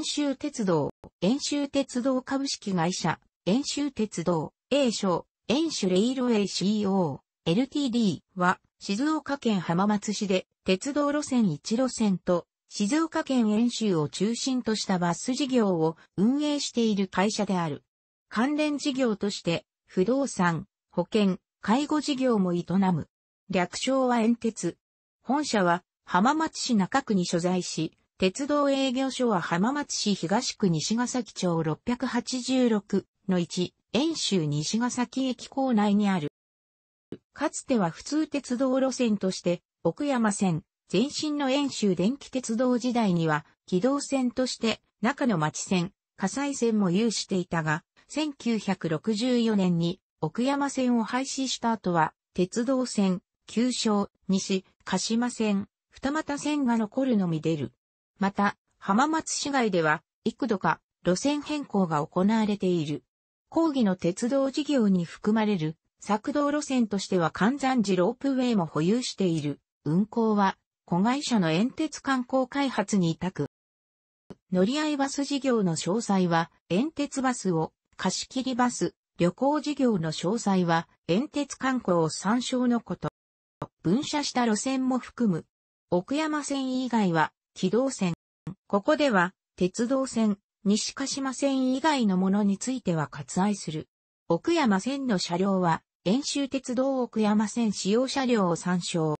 遠州鉄道、遠州鉄道株式会社、遠州鉄道、A 所、遠州レイルウェイ CO、LTD は、静岡県浜松市で、鉄道路線1路線と、静岡県遠州を中心としたバス事業を運営している会社である。関連事業として、不動産、保険、介護事業も営む。略称は遠鉄。本社は浜松市中区に所在し、鉄道営業所は浜松市東区西ヶ崎町686の1、遠州西ヶ崎駅構内にある。かつては普通鉄道路線として、奥山線、前身の遠州電気鉄道時代には、軌道線として、中野町線、火災線も有していたが、1964年に奥山線を廃止した後は、鉄道線、旧称、西、鹿島線、二俣線が残るのみ出る。また、浜松市街では、幾度か路線変更が行われている。講義の鉄道事業に含まれる、作動路線としては関山寺ロープウェイも保有している。運行は、子会社の煙鉄観光開発に委託。乗り合いバス事業の詳細は、煙鉄バスを、貸し切りバス、旅行事業の詳細は、煙鉄観光を参照のこと。分社した路線も含む。奥山線以外は、機動線。ここでは、鉄道線、西鹿島線以外のものについては割愛する。奥山線の車両は、遠州鉄道奥山線使用車両を参照。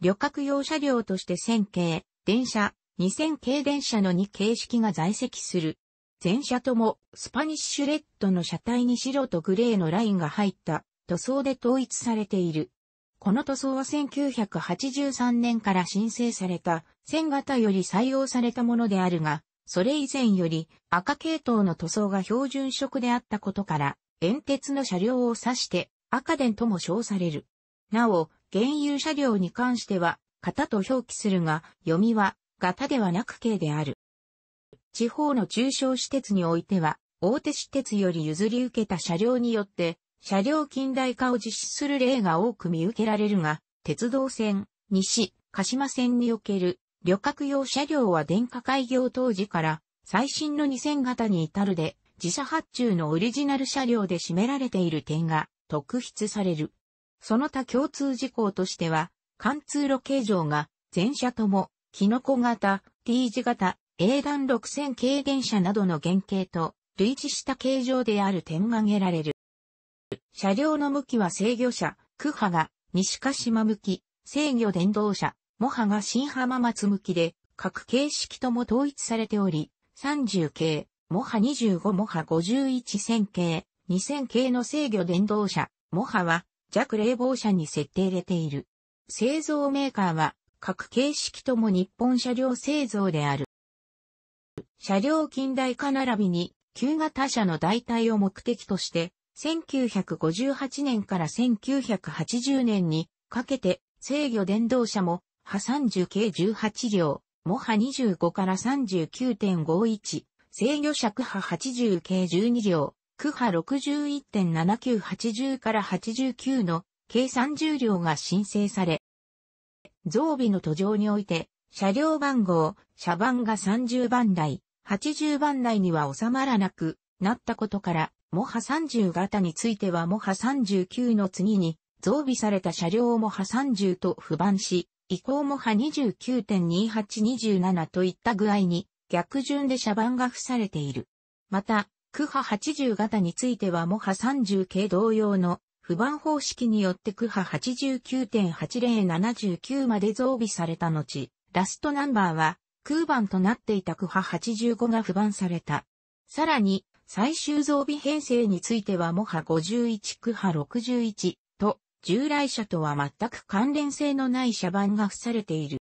旅客用車両として1000系、電車、2000系電車の2形式が在籍する。全車ともスパニッシュレッドの車体に白とグレーのラインが入った塗装で統一されている。この塗装は1983年から申請された、線型より採用されたものであるが、それ以前より赤系統の塗装が標準色であったことから、煙鉄の車両を指して赤電とも称される。なお、原油車両に関しては、型と表記するが、読みは、型ではなく型である。地方の中小私鉄においては、大手私鉄より譲り受けた車両によって、車両近代化を実施する例が多く見受けられるが、鉄道線、西、鹿島線における旅客用車両は電化開業当時から最新の2000型に至るで自社発注のオリジナル車両で占められている点が特筆される。その他共通事項としては、貫通路形状が全車とも、キノコ型、T 字型、A 段6000軽電車などの原型と類似した形状である点が挙げられる。車両の向きは制御車、区波が西鹿島向き、制御電動車、モハが新浜松向きで、各形式とも統一されており、30系、モハ25モハ51 0 0 0系、2000系の制御電動車、モハは弱冷房車に設定れている。製造メーカーは各形式とも日本車両製造である。車両近代化並びに旧型車の代替を目的として1958年から1980年にかけて制御電動車も波30計18両、モハ25から39.51、制御尺波80計12両、区波61.7980から89の計30両が申請され、増備の途上において、車両番号、車番が30番台、80番台には収まらなくなったことから、モハ30型についてはモハ39の次に増備された車両をモハ30と不番し、以降モハ29.2827といった具合に逆順で車番が付されている。また、区波80型についてはモハ30系同様の不番方式によって区波89.8079まで増備された後、ラストナンバーは空番となっていた区波85が不番された。さらに、最終増備編成についてはモハ51区波61と従来車とは全く関連性のない車番が付されている。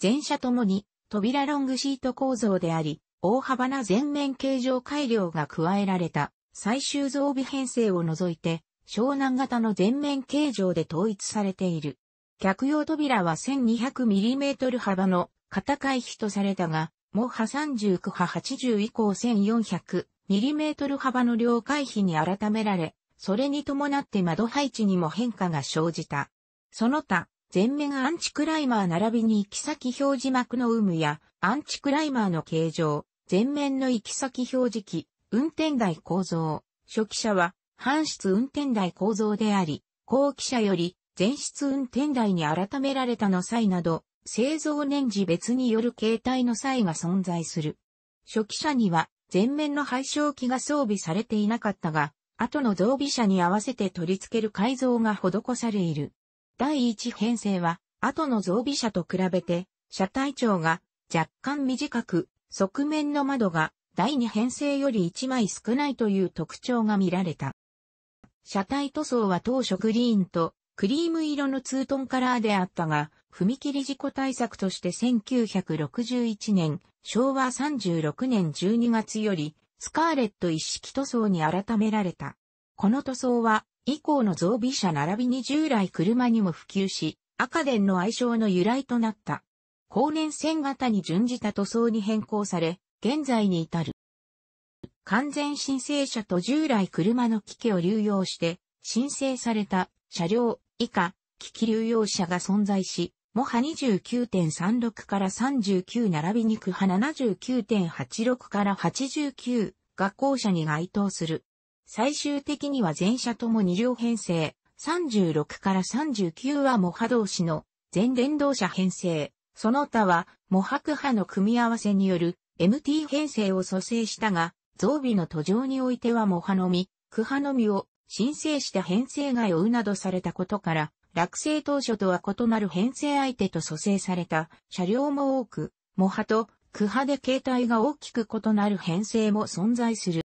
全車ともに扉ロングシート構造であり、大幅な全面形状改良が加えられた最終増備編成を除いて湘南型の全面形状で統一されている。客用扉は 1200mm 幅の型回避とされたが、モハ39波80以降1400、メートル幅の了解比に改められ、それに伴って窓配置にも変化が生じた。その他、前面アンチクライマー並びに行き先表示幕の有無や、アンチクライマーの形状、前面の行き先表示器、運転台構造、初期車は、搬出運転台構造であり、後期車より、前室運転台に改められたの際など、製造年次別による形態の際が存在する。初期車には、前面の廃焼機が装備されていなかったが、後の増備車に合わせて取り付ける改造が施されいる。第1編成は、後の増備車と比べて、車体長が若干短く、側面の窓が第2編成より1枚少ないという特徴が見られた。車体塗装は当初グリーンとクリーム色のツートンカラーであったが、踏切事故対策として1961年昭和36年12月より、スカーレット一式塗装に改められた。この塗装は、以降の増備車並びに従来車にも普及し、赤電の愛称の由来となった。後年線型に準じた塗装に変更され、現在に至る。完全申請車と従来車の機器を流用して、申請された車両以下、機器流用車が存在し、モハ29.36から39並びにクハ79.86から89が校舎に該当する。最終的には全車とも2両編成、36から39はモハ同士の全電動車編成、その他はモハクハの組み合わせによる MT 編成を蘇生したが、増備の途上においてはモハのみ、クハのみを申請した編成外をうなどされたことから、落成当初とは異なる編成相手と組成された車両も多く、模波と区派で形態が大きく異なる編成も存在する。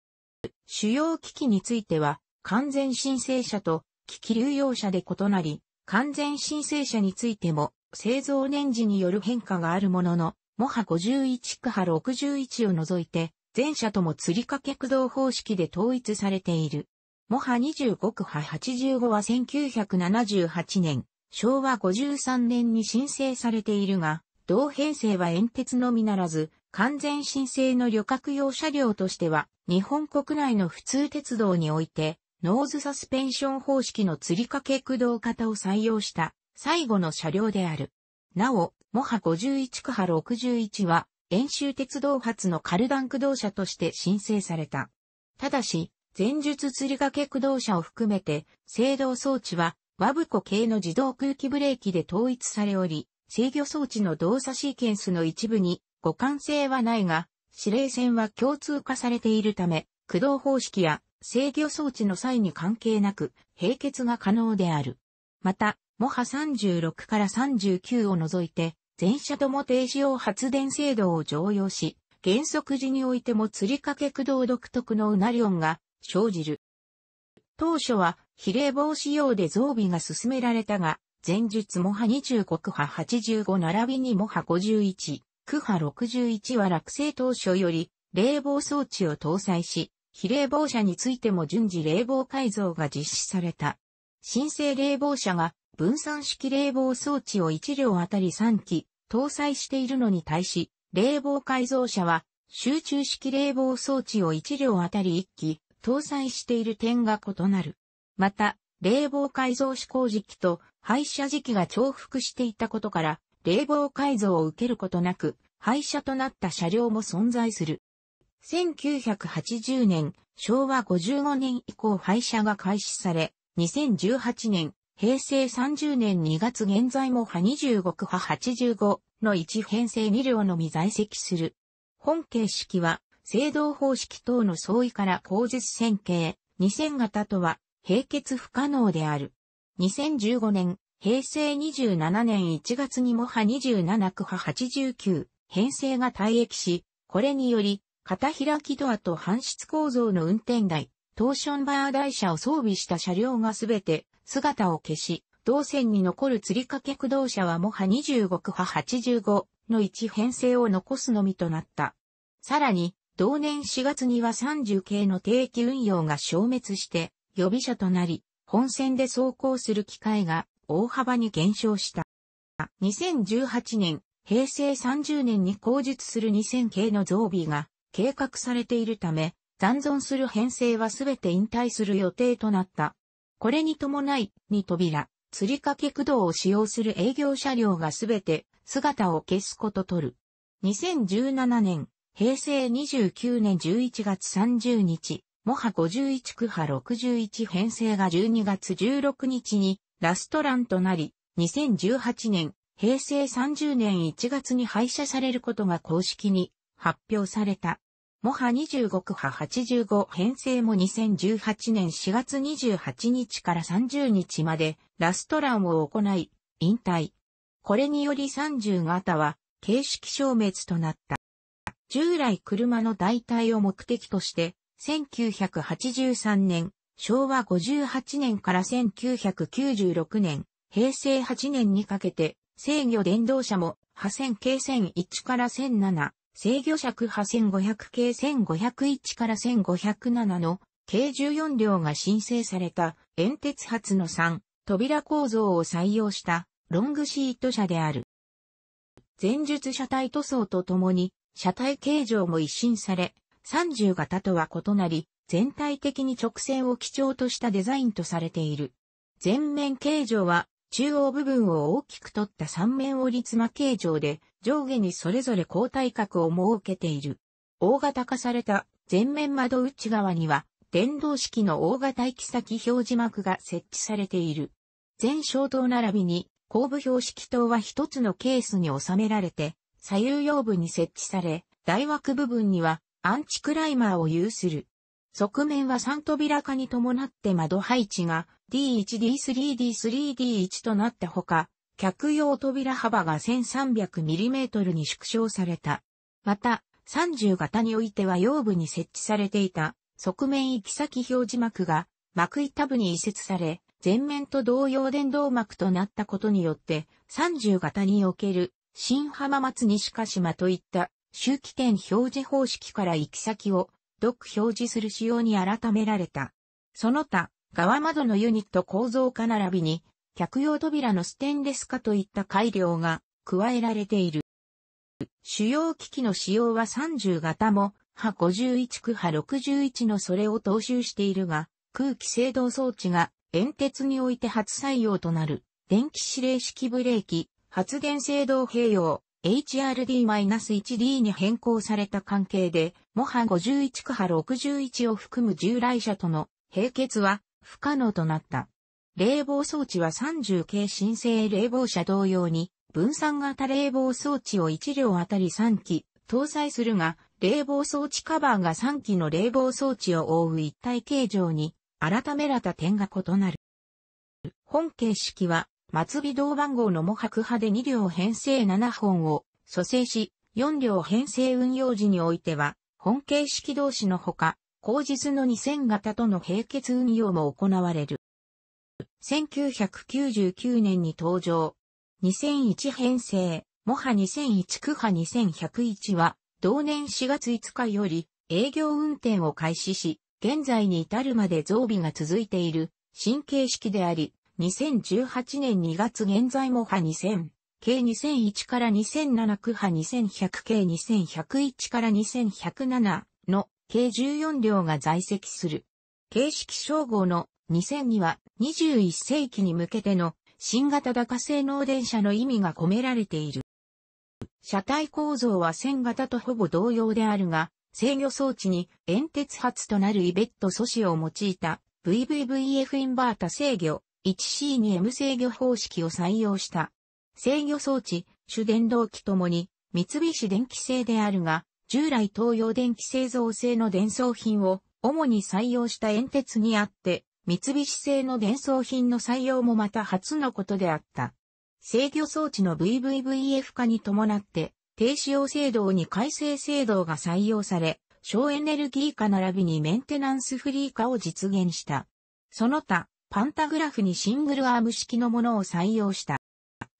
主要機器については、完全申請者と機器流用者で異なり、完全申請者についても、製造年次による変化があるものの、モハ51区派61を除いて、前者とも釣り掛け駆動方式で統一されている。モハ25区派85は1978年、昭和53年に申請されているが、同編成は煙鉄のみならず、完全申請の旅客用車両としては、日本国内の普通鉄道において、ノーズサスペンション方式の吊り掛け駆動型を採用した最後の車両である。なお、モハ51区派61は、遠州鉄道発のカルダン駆動車として申請された。ただし、前述釣り掛け駆動車を含めて、制動装置は、ワブコ系の自動空気ブレーキで統一されおり、制御装置の動作シーケンスの一部に互換性はないが、指令線は共通化されているため、駆動方式や制御装置の際に関係なく、並結が可能である。また、モハ36から39を除いて、全車とも停止用発電制度を常用し、減速時においても釣り掛け駆動独特のうなり音が生じる。当初は比例防止用で増備が進められたが、前述もは25区派85並びにもハ51、区派61は落成当初より冷房装置を搭載し、非冷房車についても順次冷房改造が実施された。新生冷房車が分散式冷房装置を1両あたり3機搭載しているのに対し、冷房改造車は集中式冷房装置を1両あたり1機搭載している点が異なる。また、冷房改造試行時期と廃車時期が重複していたことから、冷房改造を受けることなく、廃車となった車両も存在する。1980年、昭和55年以降廃車が開始され、2018年、平成30年2月現在も派25区派85の1編成2両のみ在籍する。本形式は制動方式等の相違から口述線形、2000型とは、並結不可能である。2015年、平成27年1月にモハ27区派89、編成が退役し、これにより、片開きドアと搬出構造の運転台、トーションバー台車を装備した車両がすべて姿を消し、同線に残る釣り掛け駆動車はモハ25区派85の1編成を残すのみとなった。さらに、同年4月には30系の定期運用が消滅して予備車となり、本線で走行する機会が大幅に減少した。2018年、平成30年に工述する2000系の増備が計画されているため、残存する編成はすべて引退する予定となった。これに伴い、二扉、釣り掛け駆動を使用する営業車両がすべて姿を消すこととる。2017年、平成29年11月30日、モハ51区派61編成が12月16日にラストランとなり、2018年、平成30年1月に廃車されることが公式に発表された。モハ25区派85編成も2018年4月28日から30日までラストランを行い、引退。これにより30型は形式消滅となった。従来車の代替を目的として、1983年、昭和58年から1996年、平成8年にかけて、制御電動車も、破線系1001から1007、制御尺破1500系1501から1507の、計14両が申請された、煙鉄発の3、扉構造を採用した、ロングシート車である。前述車体塗装とともに、車体形状も一新され、30型とは異なり、全体的に直線を基調としたデザインとされている。前面形状は中央部分を大きく取った三面折り妻形状で上下にそれぞれ交代角を設けている。大型化された前面窓内側には電動式の大型行き先表示幕が設置されている。全小灯並びに後部標識灯は一つのケースに収められて左右用部に設置され、大枠部分にはアンチクライマーを有する。側面は3扉化に伴って窓配置が D1、D3、D3、D1 となったほか、客用扉幅が 1300mm に縮小された。また、30型においては腰部に設置されていた側面行き先表示幕が幕板部に移設され、前面と同様電動幕となったことによって30型における新浜松西鹿島といった周期点表示方式から行き先を独表示する仕様に改められた。その他、側窓のユニット構造化並びに、客用扉のステンレス化といった改良が加えられている。主要機器の仕様は30型も、波51区波61のそれを踏襲しているが、空気制動装置が煙鉄において初採用となる電気指令式ブレーキ発電制動併用 HRD-1D に変更された関係で、モハ51区波61を含む従来車との並結は不可能となった。冷房装置は30系新生冷房車同様に分散型冷房装置を1両あたり3機搭載するが、冷房装置カバーが3機の冷房装置を覆う一体形状に改められた点が異なる。本形式は末尾同番号の模白派で2両編成7本を蘇生し、4両編成運用時においては、本形式同士のほか、後日の2000型との並結運用も行われる。1999年に登場。2001編成、モハ2001区派2101は、同年4月5日より営業運転を開始し、現在に至るまで増備が続いている新形式であり、2018年2月現在も波2000、k 2001から2007区波2100 k 2101から2107の k 14両が在籍する。形式称号の2 0 0 0には21世紀に向けての新型高性能電車の意味が込められている。車体構造は線型とほぼ同様であるが、制御装置に煙鉄発となるイベット素子を用いた VVVF インバータ制御 1C に M 制御方式を採用した。制御装置、主電動機ともに、三菱電機製であるが、従来東洋電機製造製の電装品を主に採用した円鉄にあって、三菱製の電装品の採用もまた初のことであった。制御装置の VVVF 化に伴って、低使用制度に改正制度が採用され、省エネルギー化並びにメンテナンスフリー化を実現した。その他、パンタグラフにシングルアーム式のものを採用した。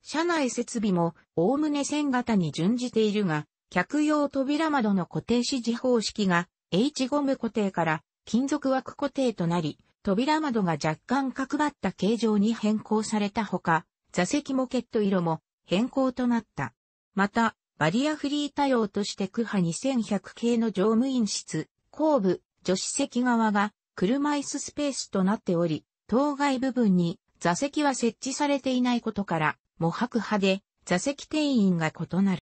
車内設備も、おおむね線型に準じているが、客用扉窓の固定指示方式が、H ゴム固定から金属枠固定となり、扉窓が若干角張った形状に変更されたほか、座席モケット色も変更となった。また、バリアフリー対応として区ハ2100系の乗務員室、後部、助手席側が車椅子スペースとなっており、当該部分に座席は設置されていないことから、模白派で座席定員が異なる。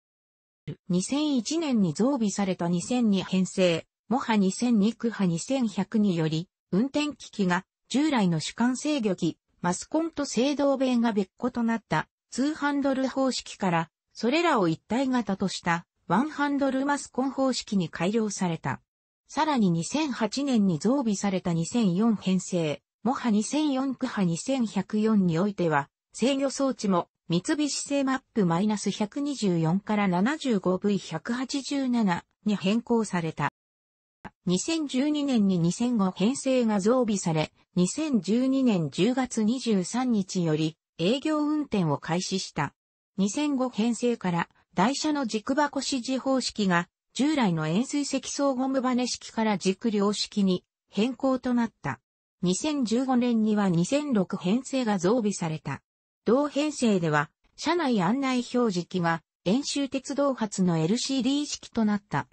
2001年に増備された2002編成、モハ2002区派2100により、運転機器が従来の主管制御機、マスコンと制動弁が別個となった2ハンドル方式から、それらを一体型としたワンハンドルマスコン方式に改良された。さらに2008年に増備された2004編成、モハ2004クハ2104においては、制御装置も三菱製マップ -124 から 75V187 に変更された。2012年に2005編成が増備され、2012年10月23日より営業運転を開始した。2005編成から台車の軸箱指示方式が従来の円錐積層ゴムバネ式から軸量式に変更となった。2015年には2006編成が増備された。同編成では、車内案内表示機が、演習鉄道発の LCD 式となった。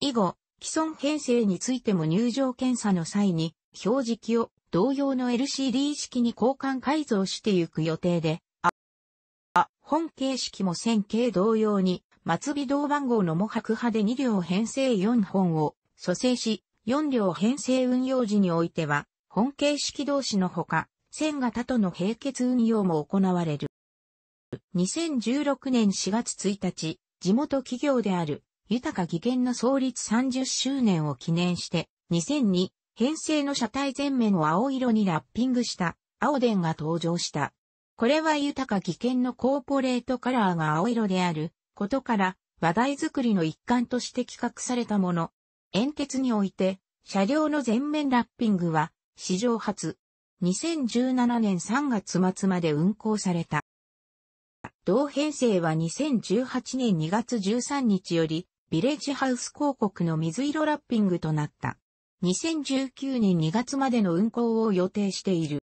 以後、既存編成についても入場検査の際に、表示機を同様の LCD 式に交換改造していく予定で、あ、あ、本形式も線形同様に、末尾同番号の模白派で2両編成4本を、蘇生し、4両編成運用時においては、本形式同士のほか、線型との並結運用も行われる。2016年4月1日、地元企業である、豊か技研の創立30周年を記念して、2002、編成の車体全面を青色にラッピングした、青電が登場した。これは豊か技研のコーポレートカラーが青色であることから話題作りの一環として企画されたもの。煙鉄において車両の全面ラッピングは史上初、2017年3月末まで運行された。同編成は2018年2月13日より、ビレッジハウス広告の水色ラッピングとなった。2019年2月までの運行を予定している。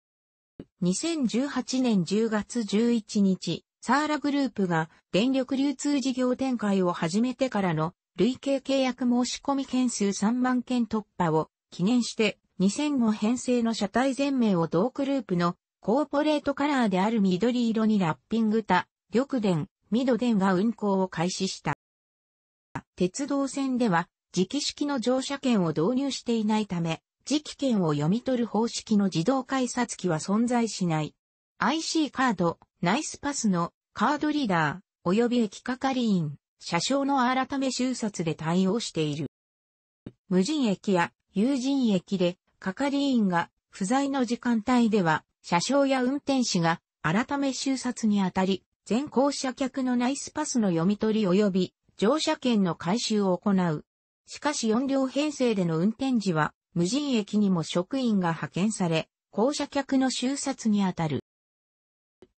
2018年10月11日、サーラグループが電力流通事業展開を始めてからの累計契約申込件数3万件突破を記念して2005編成の車体全面を同グループのコーポレートカラーである緑色にラッピングた、緑電、緑電が運行を開始した。鉄道線では、磁気式の乗車券を導入していないため、磁気券を読み取る方式の自動改札機は存在しない。IC カード、ナイスパスのカードリーダー、及び駅係員、車掌の改め修札で対応している。無人駅や有人駅で係員が不在の時間帯では、車掌や運転士が改め修察にあたり、全校車客のナイスパスの読み取り及び乗車券の回収を行う。しかし4両編成での運転時は、無人駅にも職員が派遣され、降車客の修察にあたる。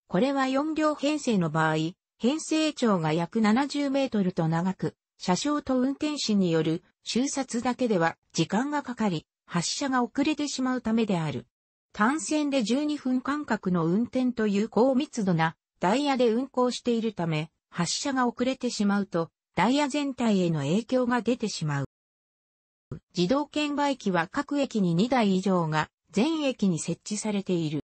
これは4両編成の場合、編成長が約70メートルと長く、車掌と運転士による修察だけでは時間がかかり、発車が遅れてしまうためである。単線で12分間隔の運転という高密度なダイヤで運行しているため、発車が遅れてしまうと、ダイヤ全体への影響が出てしまう。自動券売機は各駅に2台以上が全駅に設置されている。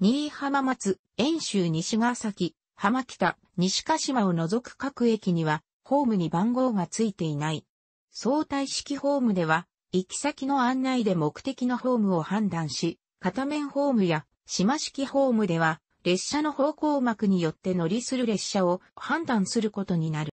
新浜松、遠州西ヶ崎、浜北、西鹿島を除く各駅には、ホームに番号がついていない。相対式ホームでは、行き先の案内で目的のホームを判断し、片面ホームや島式ホームでは、列車の方向幕によって乗りする列車を判断することになる。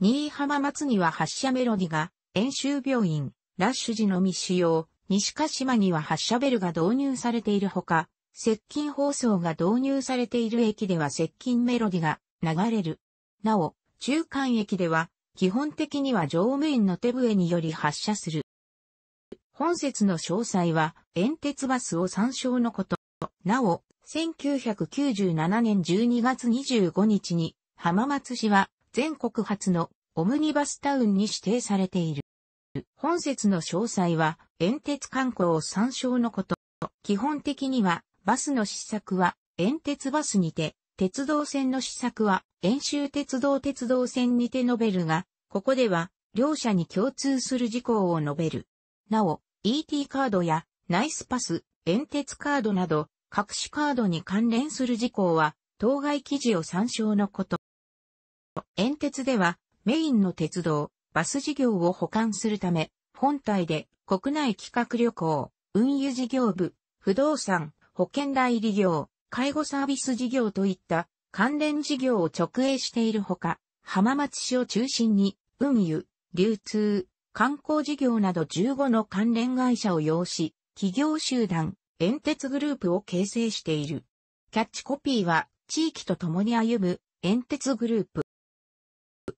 新居浜松には発車メロディが、演習病院、ラッシュ時のみ使用、西鹿島には発車ベルが導入されているほか、接近放送が導入されている駅では接近メロディが流れる。なお、中間駅では基本的には乗務員の手笛により発射する。本節の詳細は、遠鉄バスを参照のこと。なお、1997年12月25日に、浜松市は全国初のオムニバスタウンに指定されている。本節の詳細は、遠鉄観光を参照のこと。基本的には、バスの試作は、遠鉄バスにて、鉄道線の試作は、遠州鉄道鉄道線にて述べるが、ここでは、両者に共通する事項を述べる。なお、ET カードや、ナイスパス、遠鉄カードなど、隠しカードに関連する事項は、当該記事を参照のこと。遠鉄では、メインの鉄道、バス事業を保管するため、本体で国内企画旅行、運輸事業部、不動産、保険代理業、介護サービス事業といった関連事業を直営しているほか、浜松市を中心に、運輸、流通、観光事業など15の関連会社を要し、企業集団、遠鉄グループを形成している。キャッチコピーは、地域と共に歩む、遠鉄グループ。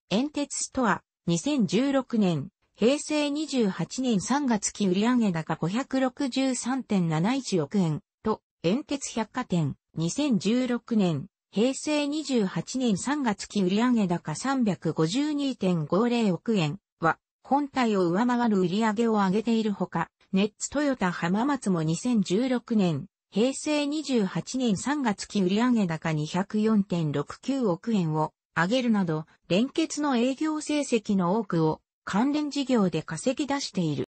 遠鉄ストア、2016年、平成28年3月期売上高563.71億円と、遠鉄百貨店、2016年、平成28年3月期売上高352.50億円は、本体を上回る売上を上げているほか、ネッツトヨタ浜松も2016年、平成28年3月期売上高204.69億円を上げるなど、連結の営業成績の多くを関連事業で稼ぎ出している。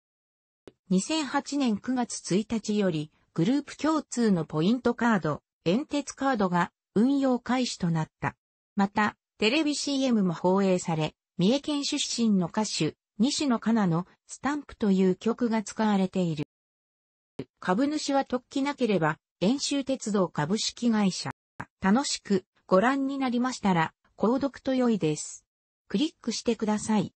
2008年9月1日より、グループ共通のポイントカード、円鉄カードが運用開始となった。また、テレビ CM も放映され、三重県出身の歌手、西野カナのスタンプという曲が使われている。株主は特記なければ、遠州鉄道株式会社。楽しくご覧になりましたら、購読と良いです。クリックしてください。